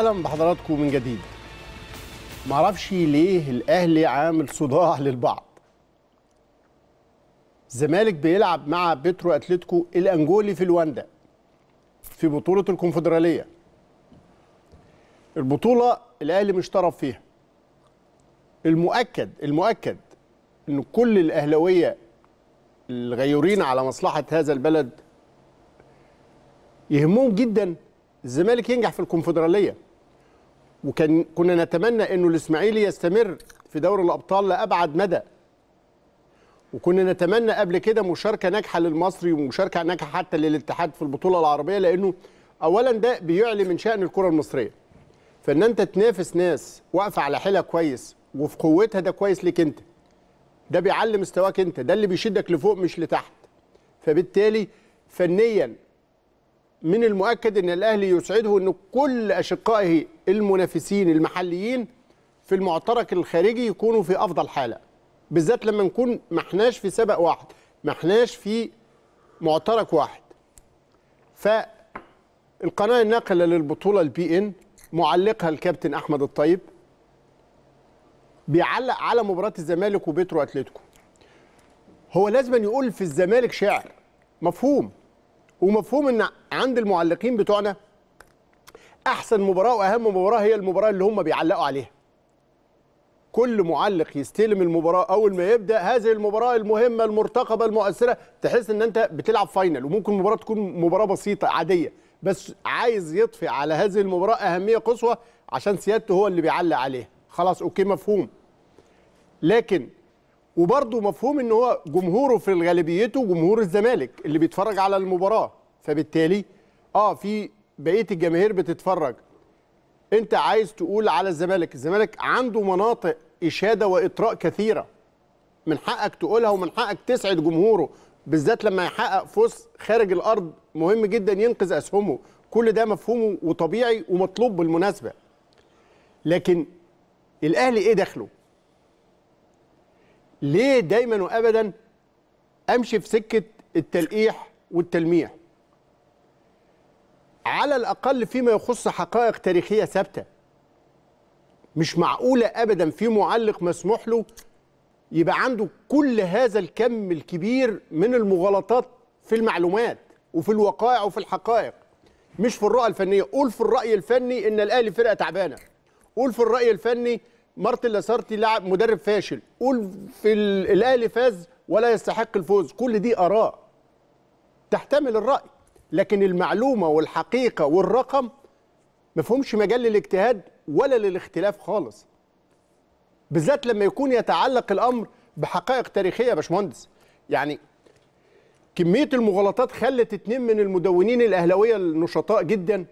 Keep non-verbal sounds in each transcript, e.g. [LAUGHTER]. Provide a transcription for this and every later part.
اهلا بحضراتكم من جديد معرفش ليه الاهلي عامل صداع للبعض الزمالك بيلعب مع بترو اتلتيكو الانجولي في الواندا في بطوله الكونفدراليه البطوله الاهلي مش طرف فيها المؤكد المؤكد ان كل الاهلاويه الغيورين على مصلحه هذا البلد يهمهم جدا الزمالك ينجح في الكونفدراليه وكان كنا نتمنى انه الاسماعيلي يستمر في دوري الابطال لابعد مدى وكنا نتمنى قبل كده مشاركه ناجحه للمصري ومشاركه ناجحه حتى للاتحاد في البطوله العربيه لانه اولا ده بيعلي من شان الكره المصريه فان انت تنافس ناس واقفه على حيلها كويس وفي قوتها ده كويس ليك انت ده بيعلي مستواك انت ده اللي بيشدك لفوق مش لتحت فبالتالي فنيا من المؤكد ان الاهلي يسعده ان كل اشقائه المنافسين المحليين في المعترك الخارجي يكونوا في افضل حاله بالذات لما نكون ما احناش في سبق واحد ما احناش في معترك واحد فالقناه الناقله للبطوله البي ان معلقها الكابتن احمد الطيب بيعلق على مباراه الزمالك وبترو اتلتيكو هو لازم يقول في الزمالك شعر مفهوم ومفهوم ان عند المعلقين بتوعنا احسن مباراه واهم مباراه هي المباراه اللي هم بيعلقوا عليها كل معلق يستلم المباراه اول ما يبدا هذه المباراه المهمه المرتقبه المؤثره تحس ان انت بتلعب فاينل وممكن المباراه تكون مباراه بسيطه عاديه بس عايز يطفي على هذه المباراه اهميه قصوى عشان سيادته هو اللي بيعلق عليها خلاص اوكي مفهوم لكن وبرضه مفهوم ان هو جمهوره في غالبيته جمهور الزمالك اللي بيتفرج على المباراه فبالتالي اه في بقيه الجماهير بتتفرج انت عايز تقول على الزمالك الزمالك عنده مناطق اشاده واطراء كثيره من حقك تقولها ومن حقك تسعد جمهوره بالذات لما يحقق فوز خارج الارض مهم جدا ينقذ اسهمه كل ده مفهومه وطبيعي ومطلوب بالمناسبه لكن الاهلي ايه دخله ليه دايما وابدا امشي في سكه التلقيح والتلميح على الاقل فيما يخص حقائق تاريخيه ثابته مش معقوله ابدا في معلق مسموح له يبقى عنده كل هذا الكم الكبير من المغالطات في المعلومات وفي الوقائع وفي الحقائق مش في الرؤى الفنيه قول في الراي الفني ان الاهلي فرقه تعبانه قول في الراي الفني مارتن لاسارتي لاعب مدرب فاشل قول في الاهلي فاز ولا يستحق الفوز كل دي اراء تحتمل الراي لكن المعلومه والحقيقه والرقم ما فيهمش مجال للاجتهاد ولا للاختلاف خالص بالذات لما يكون يتعلق الامر بحقائق تاريخيه يا باشمهندس يعني كميه المغالطات خلت اتنين من المدونين الاهلاويه النشطاء جدا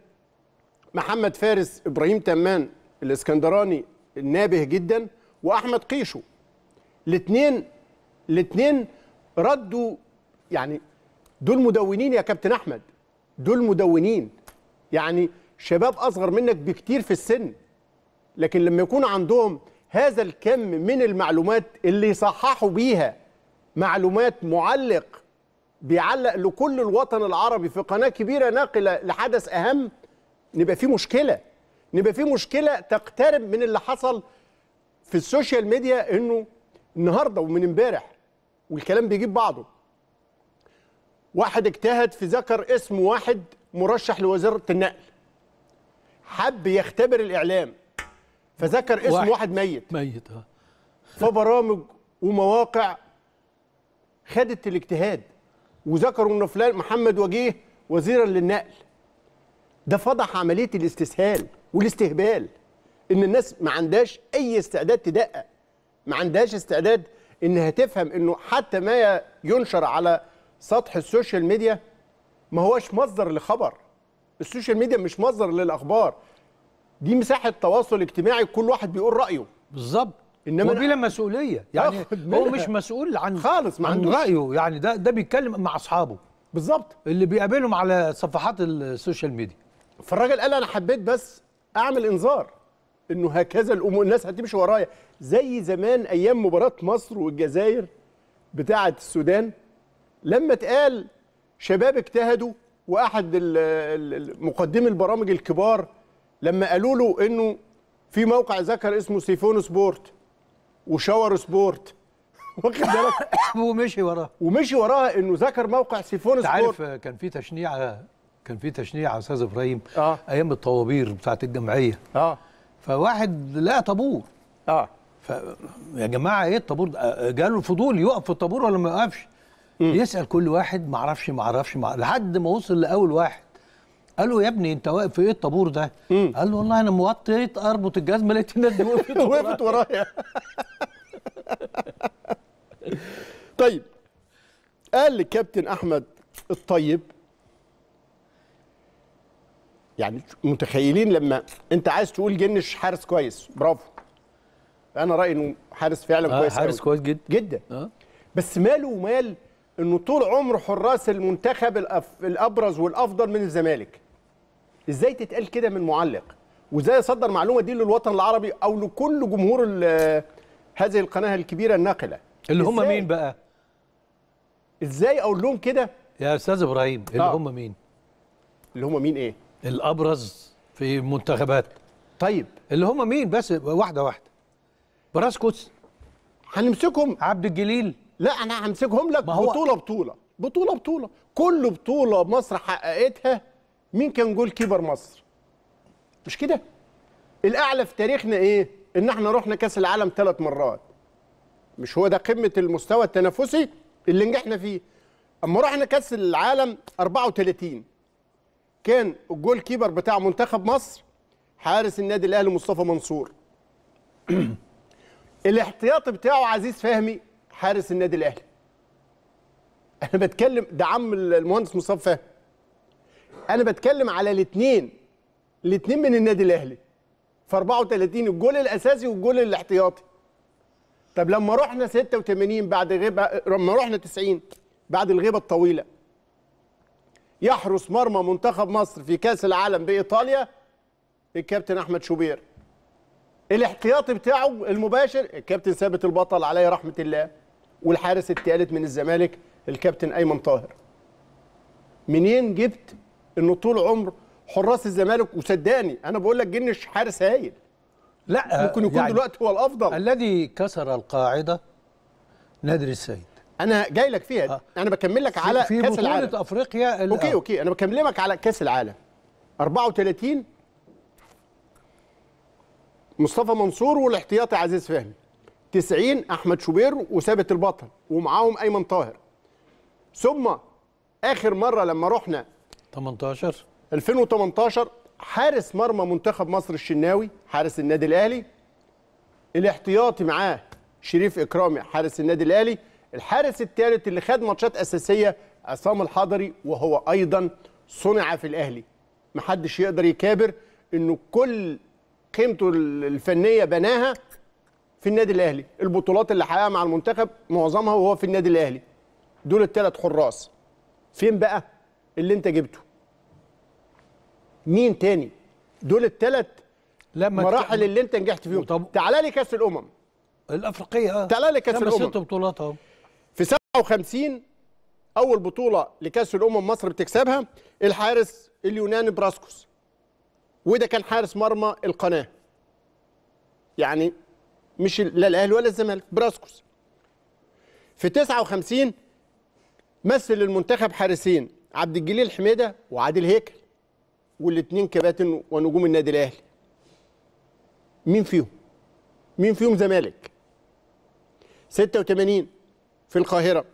محمد فارس ابراهيم تمان الاسكندراني نابه جدا واحمد قيشو الاثنين الاثنين ردوا يعني دول مدونين يا كابتن احمد دول مدونين يعني شباب اصغر منك بكتير في السن لكن لما يكون عندهم هذا الكم من المعلومات اللي يصححوا بيها معلومات معلق بيعلق لكل الوطن العربي في قناه كبيره ناقله لحدث اهم نبقى في مشكله نبقى في مشكله تقترب من اللي حصل في السوشيال ميديا انه النهارده ومن امبارح والكلام بيجيب بعضه واحد اجتهد في ذكر اسم واحد مرشح لوزاره النقل حب يختبر الاعلام فذكر اسم واحد, واحد ميت ميت اه فبرامج ومواقع خدت الاجتهاد وذكروا ان فلان محمد وجيه وزيرا للنقل ده فضح عمليه الاستسهال والاستهبال ان الناس ما عندهاش اي استعداد تدقق ما عندهاش استعداد انها تفهم انه حتى ما ينشر على سطح السوشيال ميديا ما هوش مصدر لخبر السوشيال ميديا مش مصدر للاخبار دي مساحه تواصل اجتماعي كل واحد بيقول رايه بالظبط انما وبلا مسؤوليه يعني هو مش مسؤول عن خالص ما عندوش رايه يعني ده ده بيتكلم مع اصحابه بالظبط اللي بيقابلهم على صفحات السوشيال ميديا فالراجل قال انا حبيت بس اعمل انذار انه هكذا الامور الناس هتمشي ورايا زي زمان ايام مباراه مصر والجزائر بتاعه السودان لما اتقال شباب اجتهدوا واحد مقدمي البرامج الكبار لما قالوا له انه في موقع ذكر اسمه سيفون سبورت وشاور سبورت [LAUGHS] واخد بالك [COUGHS] ومشي وراها ومشي وراها انه ذكر موقع سيفون سبورت عارف كان في تشنيعه كان في تشنيع على استاذ ابراهيم اه ايام الطوابير بتاعت الجمعيه اه فواحد لقى طابور اه ف يا جماعه ايه الطابور ده آه، جاله الفضول يقف في الطابور ولا ما يقفش يسال كل واحد ما اعرفش ما اعرفش لحد ما وصل لاول واحد قال له يا ابني انت واقف في ايه الطابور ده؟ مم. قال له والله انا موطيت اربط الجزمه لقيت الناس دي وقفت وقفت ورايا طيب قال للكابتن احمد الطيب يعني متخيلين لما انت عايز تقول جنش حارس كويس برافو انا رايي انه حارس فعلا آه كويس حارس كويس جدا جدا آه. بس ماله ومال انه طول عمر حراس المنتخب الابرز والافضل من الزمالك ازاي تتقال كده من معلق وازاي يصدر معلومه دي للوطن العربي او لكل جمهور هذه القناه الكبيره الناقله اللي هم مين بقى ازاي اقول لهم كده يا استاذ ابراهيم اللي آه. هم مين اللي هم مين ايه الابرز في منتخبات طيب اللي هم مين بس واحده واحده براسكوس هنمسكهم عبد الجليل لا انا همسكهم لك هو... بطوله بطوله بطوله بطوله كل بطوله مصر حققتها مين كان جول كيبر مصر مش كده الاعلى في تاريخنا ايه ان احنا رحنا كاس العالم ثلاث مرات مش هو ده قمه المستوى التنافسي اللي نجحنا فيه اما رحنا كاس العالم 34 كان الجول كيبر بتاع منتخب مصر حارس النادي الاهلي مصطفى منصور [CLEARS THROAT] الاحتياطي بتاعه عزيز فهمي حارس النادي الاهلي انا بتكلم ده عم المهندس مصطفى فهمي انا بتكلم على الاثنين الاثنين من النادي الاهلي في 34 الجول الاساسي والجول الاحتياطي طب لما رحنا 86 بعد غيبه لما رحنا 90 بعد الغيبه الطويله يحرس مرمى منتخب مصر في كاس العالم بايطاليا الكابتن احمد شوبير الاحتياطي بتاعه المباشر الكابتن ثابت البطل عليه رحمه الله والحارس الثالث من الزمالك الكابتن ايمن طاهر منين جبت انه طول عمر حراس الزمالك وصدقني انا بقول لك جنش حارس هايل لا ممكن يكون يعني دلوقتي هو الافضل الذي كسر القاعده نادر السيد انا جاي لك فيها آه. انا لك على في كاس العالم في بطوله افريقيا اوكي اوكي انا بكلمك على كاس العالم 34 مصطفى منصور والاحتياطي عزيز فهمي 90 احمد شوبير وثابت البطل ومعاهم ايمن طاهر ثم اخر مره لما رحنا 18 2018 حارس مرمى منتخب مصر الشناوي حارس النادي الاهلي الاحتياطي معاه شريف اكرامي حارس النادي الاهلي الحارس الثالث اللي خد ماتشات اساسيه عصام الحضري وهو ايضا صنع في الاهلي محدش يقدر يكابر انه كل قيمته الفنيه بناها في النادي الاهلي البطولات اللي حققها مع المنتخب معظمها وهو في النادي الاهلي دول الثلاث حراس فين بقى اللي انت جبته مين تاني دول الثلاث مراحل اللي انت نجحت فيهم طب تعالى لي كاس الامم الافريقيه اه تعالى لي كاس الامم بطولات اهو 54 اول بطوله لكاس الامم مصر بتكسبها الحارس اليوناني براسكوس وده كان حارس مرمى القناه يعني مش لا الاهلي ولا الزمالك براسكوس في 59 مثل المنتخب حارسين عبد الجليل حميده وعادل هيكل والاثنين كباتن ونجوم النادي الاهلي مين فيهم مين فيهم زمالك 86 في القاهرة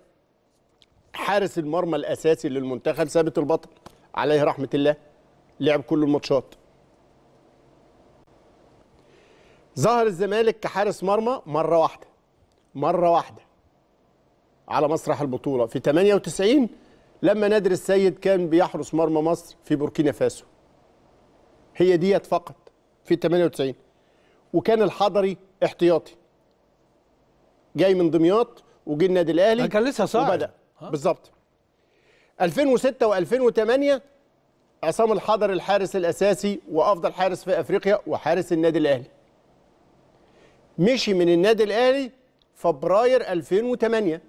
حارس المرمى الأساسي للمنتخب ثابت البطل عليه رحمة الله لعب كل الماتشات ظهر الزمالك كحارس مرمى مرة واحدة مرة واحدة على مسرح البطولة في 98 لما نادر السيد كان بيحرس مرمى مصر في بوركينا فاسو هي ديت فقط في 98 وكان الحضري احتياطي جاي من دمياط وجه النادي الاهلي كان لسه صاعد وبدا بالظبط 2006 و2008 عصام الحضر الحارس الاساسي وافضل حارس في افريقيا وحارس النادي الاهلي مشي من النادي الاهلي فبراير 2008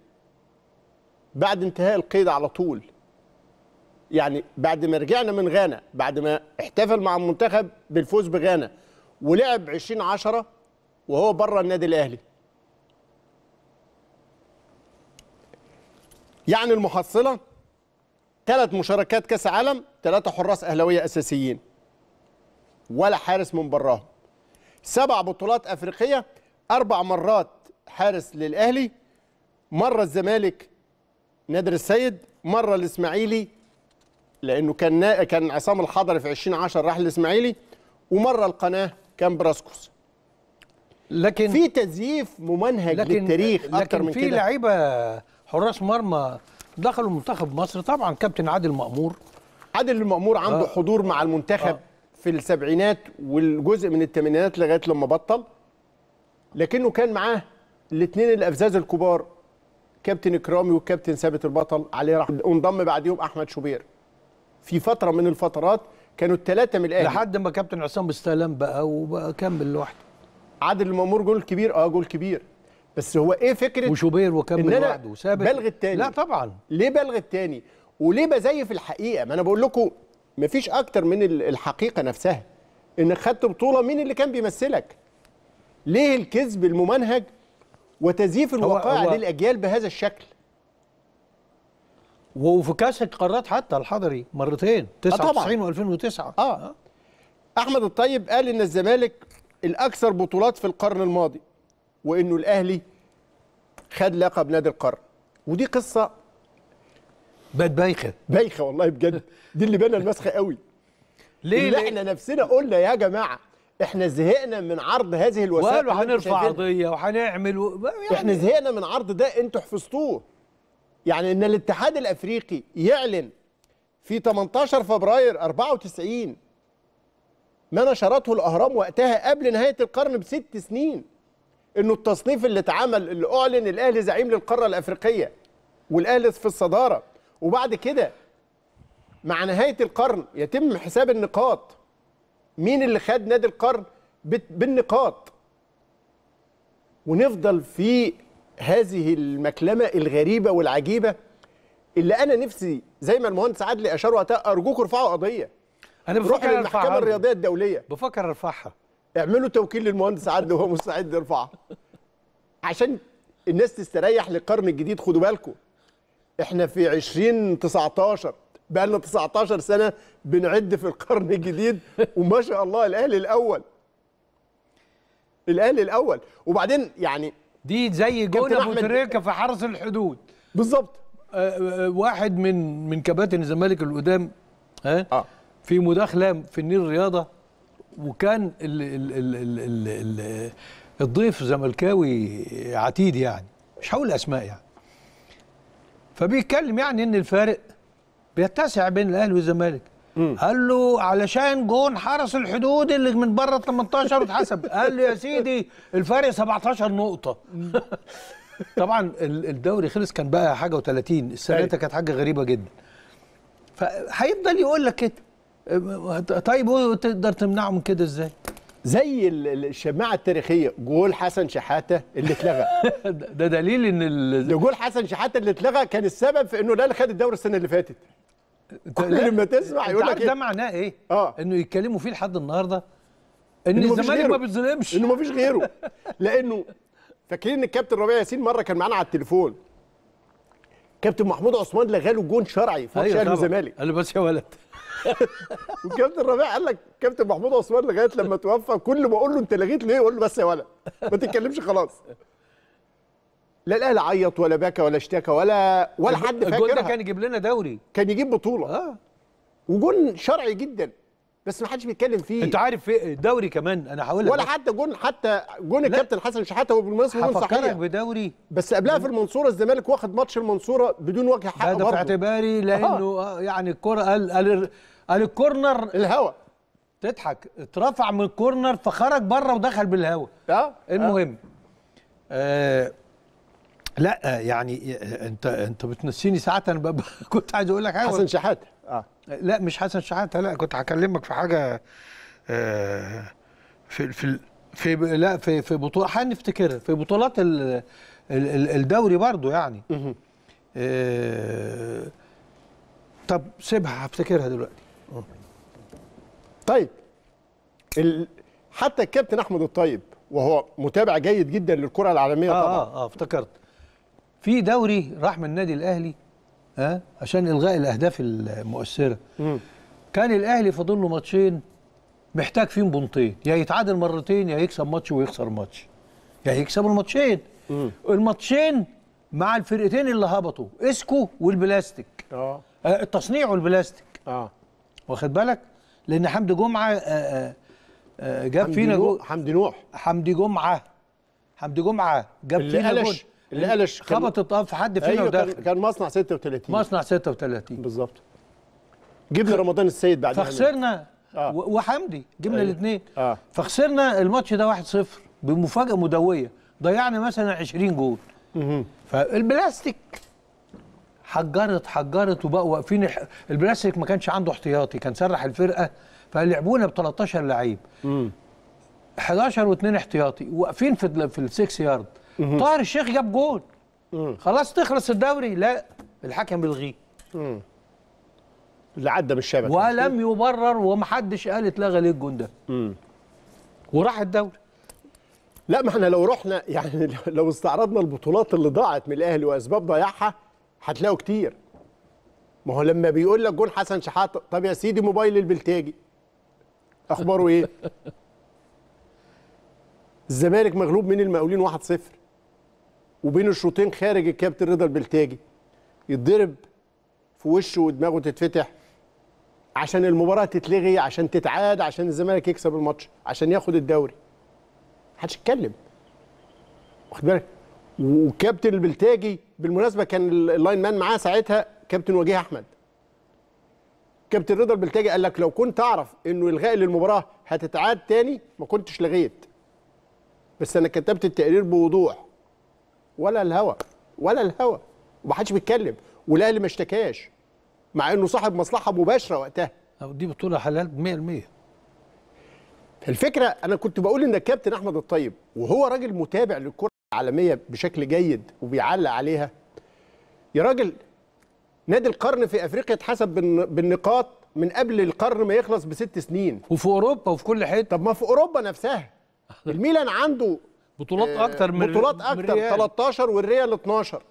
بعد انتهاء القيد على طول يعني بعد ما رجعنا من غانا بعد ما احتفل مع المنتخب بالفوز بغانا ولعب 20 10 وهو بره النادي الاهلي يعني المحصله ثلاث مشاركات كاس عالم ثلاثه حراس اهلاويه اساسيين ولا حارس من براهم سبع بطولات افريقيه اربع مرات حارس للاهلي مره الزمالك نادر السيد مره الاسماعيلي لانه كان كان عصام الحضري في 2010 راح الاسماعيلي ومره القناه كان براسكوس لكن في تزييف ممنهج لكن للتاريخ اكتر من كده لكن في لعيبه حراس مرمى دخلوا منتخب مصر طبعا كابتن عادل مأمور عادل المأمور عنده آه. حضور مع المنتخب آه. في السبعينات والجزء من الثمانينات لغايه لما بطل لكنه كان معاه الاثنين الافزاز الكبار كابتن اكرامي والكابتن ثابت البطل عليه رحمه انضم بعديهم احمد شوبير في فتره من الفترات كانوا الثلاثه من الاهلي لحد ما كابتن عصام استلم بقى وبقى كمل لوحده عادل المأمور جول كبير اه جول كبير بس هو ايه فكره وشوبير وكمل إن وعده وثابت بلغ التاني لا طبعا ليه بلغ التاني وليه بزيف الحقيقه ما انا بقول لكم مفيش اكتر من الحقيقه نفسها انك خدت بطوله مين اللي كان بيمثلك ليه الكذب الممنهج وتزييف الوقائع للاجيال بهذا الشكل وفي كاس القارات حتى الحضري مرتين 99 آه، و2009 اه, آه. احمد الطيب قال ان الزمالك الاكثر بطولات في القرن الماضي وانه الاهلي خد لقب نادي القرن ودي قصه بقت بايخه بايخه والله بجد دي اللي بنا المسخه قوي [LAUGHS] ليه اللي احنا نفسنا قلنا يا جماعه احنا زهقنا من عرض هذه الوسائل وقالوا هنرفع وهنعمل و... يعني احنا زهقنا من عرض ده انتوا حفظتوه يعني ان الاتحاد الافريقي يعلن في 18 فبراير 94 ما نشرته الاهرام وقتها قبل نهايه القرن بست سنين انه التصنيف اللي اتعمل اللي اعلن الاهلي زعيم للقاره الافريقيه والاهلي في الصداره وبعد كده مع نهايه القرن يتم حساب النقاط مين اللي خد نادي القرن بالنقاط ونفضل في هذه المكلمه الغريبه والعجيبه اللي انا نفسي زي ما المهندس عدلي اشار وقتها ارجوكم ارفعوا قضيه انا بفكر ارفعها للمحكمه الرياضيه الدوليه بفكر ارفعها اعملوا توكيل للمهندس عادل وهو مستعد يرفعها عشان الناس تستريح للقرن الجديد خدوا بالكم احنا في 2019 بقى لنا 19 سنه بنعد في القرن الجديد وما شاء الله الاهلي الاول الاهلي الاول وبعدين يعني دي زي جون ابو تريكه في حرس الحدود بالظبط آه، آه، واحد من من كباتن الزمالك القدام ها آه. في مداخله في النيل الرياضه وكان الـ الـ الـ الـ الـ الـ الضيف زملكاوي عتيد يعني مش هقول اسماء يعني فبيتكلم يعني ان الفارق بيتسع بين الاهلي والزمالك قال له علشان جون حرس الحدود اللي من بره 18 واتحسب [LAUGHS] قال له يا سيدي الفارق 17 نقطه طبعا الدوري خلص كان بقى حاجه و30 السنه أيوه. كانت حاجه غريبه جدا فهيفضل يقول لك كده طيب هو تقدر تمنعه من كده ازاي؟ زي الشماعه التاريخيه جول حسن شحاته اللي اتلغى [LAUGHS] ده دليل ان ال... جول حسن شحاته اللي اتلغى كان السبب في انه الاهلي خد الدوري السنه اللي فاتت كل لما تسمع يقول لك إيه؟ ده معناه ايه؟ اه انه يتكلموا فيه لحد النهارده ان الزمالك ما بيتظلمش انه ما فيش غيره [LAUGHS] لانه فاكرين ان الكابتن ربيع ياسين مره كان معانا على التليفون كابتن محمود عثمان لغى له جون شرعي في ماتش أيوة الاهلي والزمالك قال له بس يا ولد [LAUGHS] وكابتن ربيع قال لك كابتن محمود عثمان لغايه لما توفى كل ما اقول له انت لغيت ليه يقول له بس يا ولد ما تتكلمش خلاص لا الاهلي عيط ولا بكى ولا اشتكى ولا ولا حد فاكرها الجون ده كان يجيب لنا دوري كان يجيب بطوله اه وجون شرعي جدا بس ما حدش بيتكلم فيه انت عارف في دوري كمان انا هقول لك ولا حتى جون حتى جون الكابتن حسن شحاته هو بالمناسبه جون صحيح بدوري بس قبلها في المنصوره الزمالك واخد ماتش المنصوره بدون وجه حق ده في اعتباري آه. لانه آه. يعني الكره قال قال, قال الكورنر الهوا تضحك اترفع من الكورنر فخرج بره ودخل بالهوا اه المهم آه, آه لا يعني آه، انت انت بتنسيني ساعات انا [LAUGHS] كنت عايز اقول لك حاجه حسن شحاته اه لا مش حسن شحاته لا كنت هكلمك في حاجه آه، في في في لا في في بطوله هنفتكرها في بطولات الدوري برضو يعني آه، طب سيبها هفتكرها دلوقتي طيب ال... حتى الكابتن احمد الطيب وهو متابع جيد جدا للكره العالميه آه طبعا اه اه افتكرت في دوري راح من النادي الاهلي ها عشان الغاء الاهداف المؤثره مم. كان الاهلي فاضل له ماتشين محتاج فيهم بنطين يا يتعادل مرتين يا يكسب ماتش ويخسر ماتش يا يكسب الماتشين الماتشين مع الفرقتين اللي هبطوا اسكو والبلاستيك آه. اه التصنيع والبلاستيك اه واخد بالك لان حمدي جمعه آآ آه، آآ آه، جاب حمد فينا جو... حمدي نوح حمدي جمعه حمدي جمعه جاب فينا جول اللي قالش خبطت اه في حد فينا أيوة وداخل كان مصنع 36 مصنع 36 بالظبط جبنا رمضان السيد بعدين فخسرنا آه. وحمدي جبنا أيوة. الاثنين آه. فخسرنا الماتش ده 1-0 بمفاجاه مدويه ضيعنا مثلا 20 جول فالبلاستيك حجرت حجرت وبقوا واقفين البلاستيك ما كانش عنده احتياطي كان سرح الفرقه فلعبونا ب 13 لعيب 11 و2 احتياطي واقفين في في ال 6 يارد طاهر الشيخ جاب جول خلاص تخلص الدوري لا الحكم الغيه اللي عدى بالشبكه ولم يبرر ومحدش قال اتلغى ليه الجون ده وراح الدوري لا ما احنا لو رحنا يعني [LAUGHS] لو استعرضنا البطولات اللي ضاعت من الاهلي واسباب ضياعها هتلاقوا كتير ما هو لما بيقول لك جون حسن شحاته طب يا سيدي موبايل البلتاجي اخباره ايه [LAUGHS] الزمالك مغلوب من المقاولين 1-0 وبين الشوطين خارج الكابتن رضا البلتاجي يتضرب في وشه ودماغه تتفتح عشان المباراه تتلغي عشان تتعاد عشان الزمالك يكسب الماتش عشان ياخد الدوري محدش يتكلم واخد بالك وكابتن البلتاجي بالمناسبه كان اللاين مان معاه ساعتها كابتن وجيه احمد كابتن رضا البلتاجي قال لك لو كنت اعرف انه الغاء للمباراه هتتعاد تاني ما كنتش لغيت بس انا كتبت التقرير بوضوح ولا الهوا ولا الهوا ومحدش بيتكلم والاهلي ما اشتكاش مع انه صاحب مصلحه مباشره وقتها او دي بطوله حلال 100% الفكره انا كنت بقول ان الكابتن احمد الطيب وهو راجل متابع للكره العالميه بشكل جيد وبيعلق عليها يا راجل نادي القرن في افريقيا اتحسب بالنقاط من قبل القرن ما يخلص بست سنين وفي اوروبا وفي كل حته طب ما في اوروبا نفسها الميلان عنده بطولات آه، اكتر من بطولات اكتر من 13 والريال 12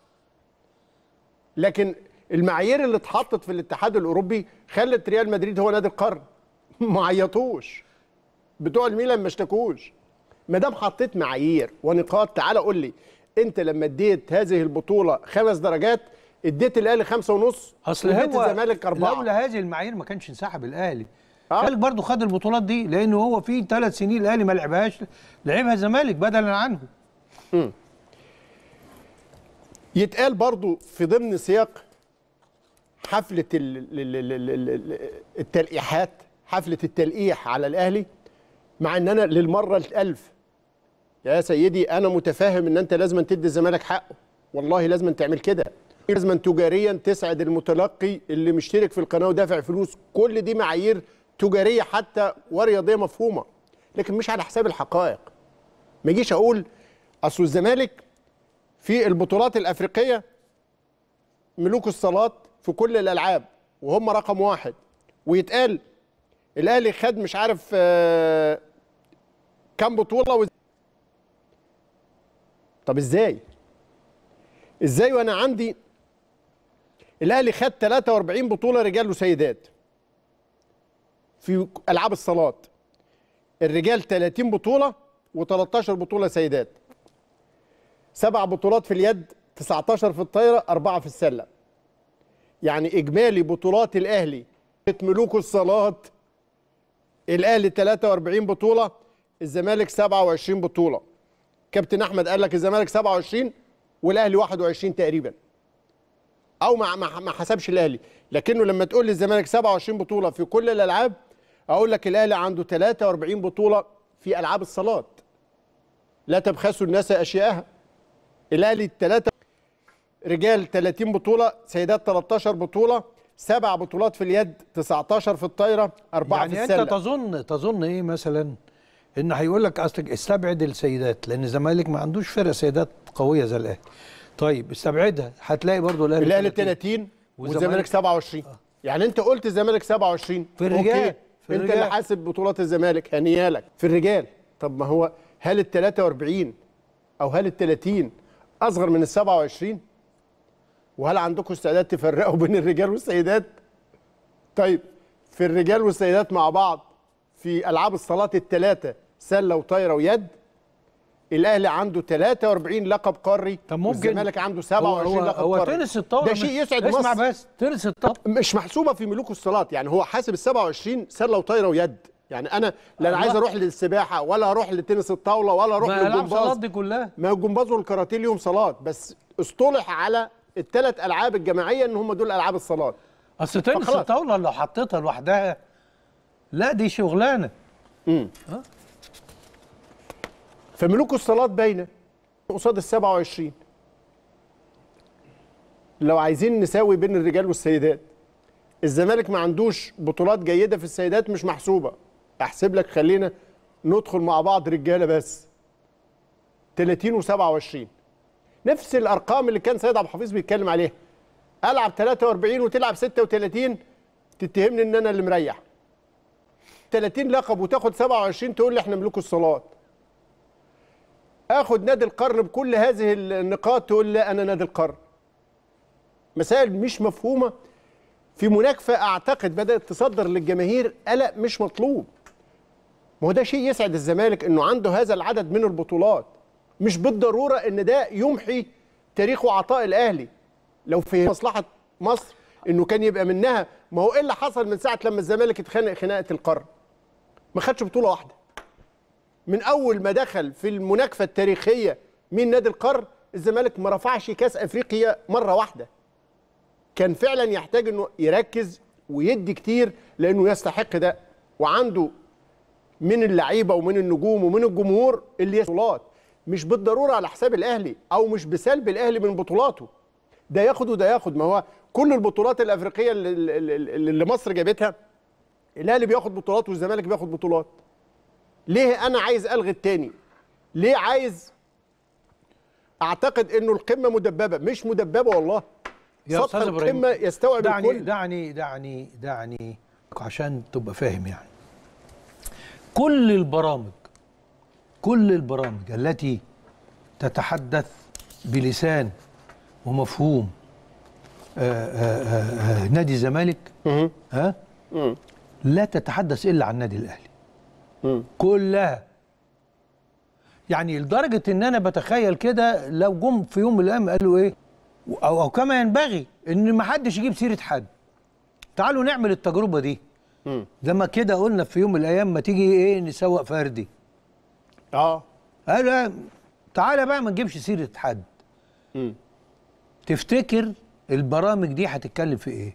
لكن المعايير اللي اتحطت في الاتحاد الاوروبي خلت ريال مدريد هو نادي القرن [LAUGHS] ما عيطوش بتوع الميلان ما اشتكوش ما دام حطيت معايير ونقاط تعالى قول لي انت لما اديت هذه البطوله خمس درجات اديت الاهلي خمسه ونص اصل هو الزمالك اربعه لولا هذه المعايير ما كانش انسحب الاهلي آه. الزمالك برضه خد البطولات دي لانه هو في ثلاث سنين الاهلي ما لعبهاش لعبها الزمالك بدلا عنه امم يتقال برضه في ضمن سياق حفله التلقيحات حفله التلقيح على الاهلي مع ان انا للمره الالف يا سيدي انا متفاهم ان انت لازم تدي الزمالك حقه والله لازم تعمل كده لازم تجاريا تسعد المتلقي اللي مشترك في القناه ودافع فلوس كل دي معايير تجاريه حتى ورياضيه مفهومه لكن مش على حساب الحقائق ما اجيش اقول اصل الزمالك في البطولات الافريقيه ملوك الصالات في كل الالعاب وهم رقم واحد ويتقال الاهلي خد مش عارف آه، كم بطوله وز... طب ازاي ازاي وانا عندي الاهلي خد 43 بطوله رجال وسيدات في العاب الصالات الرجال 30 بطوله و13 بطوله سيدات سبع بطولات في اليد 19 في الطايره أربعة في السله يعني اجمالي بطولات الاهلي ملوك الصالات الاهلي 43 بطوله الزمالك 27 بطوله كابتن احمد قال لك الزمالك 27 والاهلي 21 تقريبا او ما ما حسبش الاهلي لكنه لما تقول لي الزمالك 27 بطوله في كل الالعاب اقول لك الاهلي عنده 43 بطوله في العاب الصالات لا تبخسوا الناس اشياءها الاهلي 3 رجال 30 بطوله سيدات 13 بطوله سبع بطولات في اليد 19 في الطايره أربعة يعني في السله يعني انت تظن تظن ايه مثلا ان هيقول لك اصل استبعد السيدات لان الزمالك ما عندوش فرقه سيدات قويه زي الاهلي طيب استبعدها هتلاقي برضو الاهلي الاهلي 30 والزمالك 27 آه. يعني انت قلت الزمالك 27 في الرجال في انت اللي حاسب بطولات الزمالك هنيالك في الرجال طب ما هو هل ال 43 او هل ال 30 اصغر من ال 27 وهل عندكم استعداد تفرقوا بين الرجال والسيدات طيب في الرجال والسيدات مع بعض في العاب الصالات الثلاثه سله وطايره ويد الاهلي عنده 43 لقب قاري طب ممكن الزمالك عنده 27 هو لقب هو قاري هو تنس الطاوله ده شيء يسعد اسمع مصر بس تنس الطاوله مش محسوبه في ملوك الصالات يعني هو حاسب ال 27 سله وطايره ويد يعني انا لا انا عايز اروح للسباحه ولا اروح لتنس الطاوله ولا اروح للجمباز الصالات دي كلها ما الجمباز والكاراتيه ليهم صالات بس اصطلح على الثلاث العاب الجماعيه ان هم دول العاب الصالات اصل تنس الطاوله لو حطيتها لوحدها لا دي شغلانه امم فملوك الصلاه باينه قصاد ال 27 لو عايزين نساوي بين الرجال والسيدات الزمالك ما عندوش بطولات جيده في السيدات مش محسوبه احسب لك خلينا ندخل مع بعض رجاله بس 30 و27 نفس الارقام اللي كان سيد عبد الحفيظ بيتكلم عليها العب 43 وتلعب 36 تتهمني ان انا اللي مريح 30 لقب وتاخد 27 تقول لي احنا ملوك الصالات اخد نادي القرن بكل هذه النقاط تقول لا انا نادي القرن مسائل مش مفهومه في مناكفه اعتقد بدات تصدر للجماهير قلق مش مطلوب ما هو ده شيء يسعد الزمالك انه عنده هذا العدد من البطولات مش بالضروره ان ده يمحي تاريخ وعطاء الاهلي لو في مصلحه مصر انه كان يبقى منها ما هو ايه اللي حصل من ساعه لما الزمالك اتخانق خناقه القرن ما خدش بطوله واحده من اول ما دخل في المناكفه التاريخيه مين نادي القرن الزمالك ما رفعش كاس افريقيا مره واحده كان فعلا يحتاج انه يركز ويدي كتير لانه يستحق ده وعنده من اللعيبه ومن النجوم ومن الجمهور اللي بطولات مش بالضروره على حساب الاهلي او مش بسلب الاهلي من بطولاته ده ياخد وده ياخد ما هو كل البطولات الافريقيه اللي, اللي مصر جابتها الاهلي بياخد بطولات والزمالك بياخد بطولات ليه انا عايز الغي التاني ليه عايز اعتقد انه القمه مدببه مش مدببه والله يا استاذ ابراهيم القمه يستوعب دعني الكل دعني دعني دعني عشان تبقى فاهم يعني كل البرامج كل البرامج التي تتحدث بلسان ومفهوم آآ آه، آآ آه، آآ آه، نادي الزمالك ها لا تتحدث الا عن النادي الاهلي كلها يعني لدرجه ان انا بتخيل كده لو جم في يوم من الايام قالوا ايه او او كما ينبغي ان ما حدش يجيب سيره حد تعالوا نعمل التجربه دي لما كده قلنا في يوم من الايام ما تيجي ايه نسوق فردي اه قالوا إيه؟ تعالى بقى ما نجيبش سيره حد م. تفتكر البرامج دي هتتكلم في ايه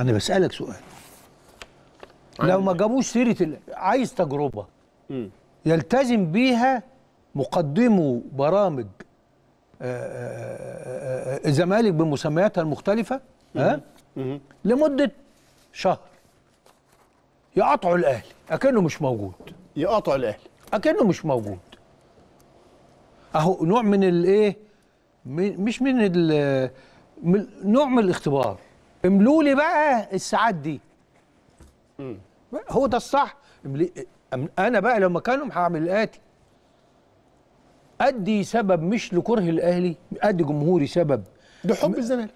انا بسالك سؤال لو ما جابوش سيره ال... عايز تجربه يلتزم بيها مقدمو برامج الزمالك آه، آه، آه، بمسمياتها المختلفه ها لمده شهر يقطعوا الاهلي اكنه مش موجود يقطعوا الاهلي اكنه مش موجود اهو نوع من الايه مش من ال نوع من الاختبار املوا لي بقى الساعات دي هو ده الصح انا بقى لو مكانهم هعمل الاتي ادي سبب مش لكره الاهلي ادي جمهوري سبب لحب الزمالك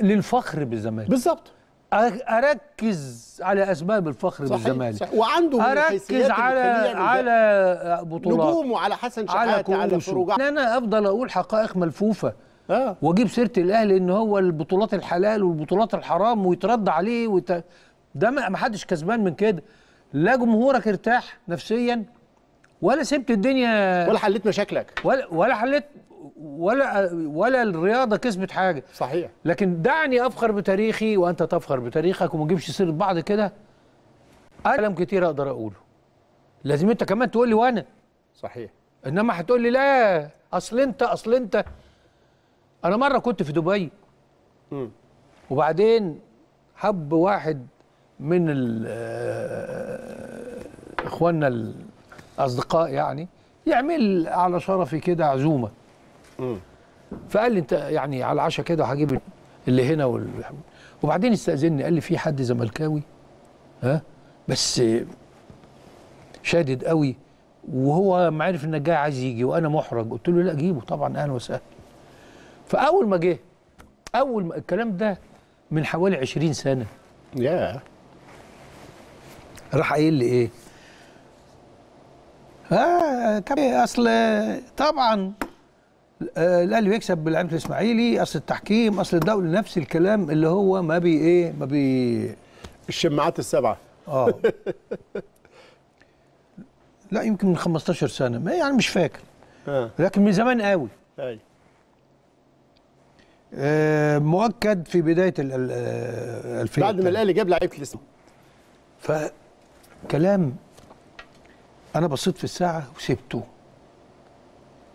للفخر بالزمالك بالظبط اركز على اسباب الفخر صحيح بالزمالك صحيح وعنده اركز على على بطولات نجومه على حسن شحاته على فروجات ان انا افضل اقول حقائق ملفوفه آه. واجيب سيره الاهلي ان هو البطولات الحلال والبطولات الحرام ويترد عليه ويت... ده ما حدش كسبان من كده لا جمهورك ارتاح نفسيا ولا سبت الدنيا ولا حليت مشاكلك ولا ولا حليت ولا ولا الرياضه كسبت حاجه صحيح لكن دعني افخر بتاريخي وانت تفخر بتاريخك وما تجيبش سيره بعض كده كلام كتير اقدر اقوله لازم انت كمان تقول لي وانا صحيح انما هتقول لي لا اصل انت اصل انت انا مره كنت في دبي امم وبعدين حب واحد من آه، اخواننا الاصدقاء يعني يعمل على شرفي كده عزومه م. فقال لي انت يعني على العشاء كده هجيب اللي هنا وبعدين استاذني قال لي في حد زملكاوي ها بس شادد قوي وهو عارف انك جاي عايز يجي وانا محرج قلت له لا جيبه طبعا اهلا وسهلا فاول ما جه اول ما الكلام ده من حوالي 20 سنه ياه yeah. راح قايل لي ايه اه اصل طبعا آه، الاهلي بيكسب بلعيبه الاسماعيلي اصل التحكيم اصل الدوري نفس الكلام اللي هو ما بي ايه ما بي الشماعات السبعه اه [LAUGHS] لا يمكن من 15 سنه ما يعني مش فاكر آه. لكن من زمان قوي ايوه آه مؤكد في بدايه ال 2000 آه، بعد ما الاهلي جاب لعيبه الاسماعيلي ف كلام انا بصيت في الساعه وسبته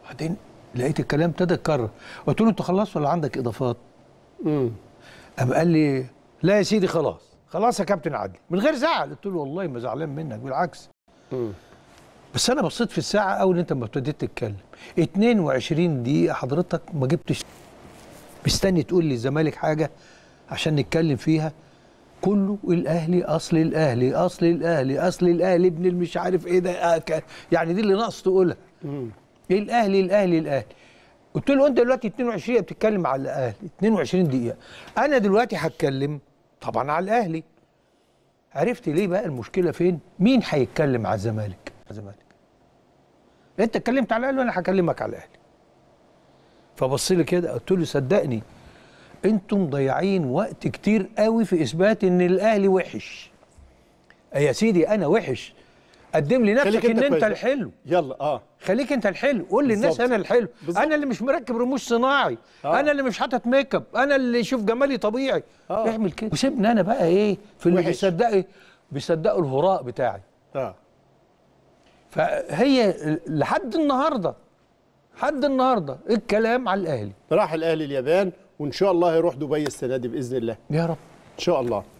بعدين لقيت الكلام ابتدى يتكرر قلت له انت خلصت ولا عندك اضافات امم قام قال لي لا يا سيدي خلاص خلاص يا كابتن عدلي من غير زعل قلت له والله ما زعلان منك بالعكس امم بس انا بصيت في الساعه اول انت ما ابتديت تتكلم 22 دقيقه حضرتك ما جبتش مستني تقول لي الزمالك حاجه عشان نتكلم فيها كله الاهلي اصل الاهلي اصل الاهلي اصل الاهلي ابن المش عارف ايه ده آه، يعني دي اللي ناقص تقولها الاهلي الاهلي الاهلي قلت له انت دلوقتي 22 دقيقه بتتكلم على الاهلي 22 دقيقه انا دلوقتي هتكلم طبعا على الاهلي عرفت ليه بقى المشكله فين مين هيتكلم على الزمالك على الزمالك انت اتكلمت على الاهلي وانا هكلمك على الاهلي فبص لي كده قلت له صدقني انتم ضيعين وقت كتير قوي في اثبات ان الاهلي وحش يا سيدي انا وحش قدم لي نفسك ان انت, انت الحلو يلا اه خليك انت الحلو قول للناس انا الحلو بالزبط. انا اللي مش مركب رموش صناعي آه. انا اللي مش حاطط ميك اب انا اللي شوف جمالي طبيعي آه. اعمل كده وسيبني انا بقى ايه في اللي بيصدقوا بيصدقوا الهراء بتاعي اه فهي لحد النهارده لحد النهارده الكلام على الاهلي راح الاهلي اليابان وان شاء الله هيروح دبي السنه دي باذن الله يا رب ان شاء الله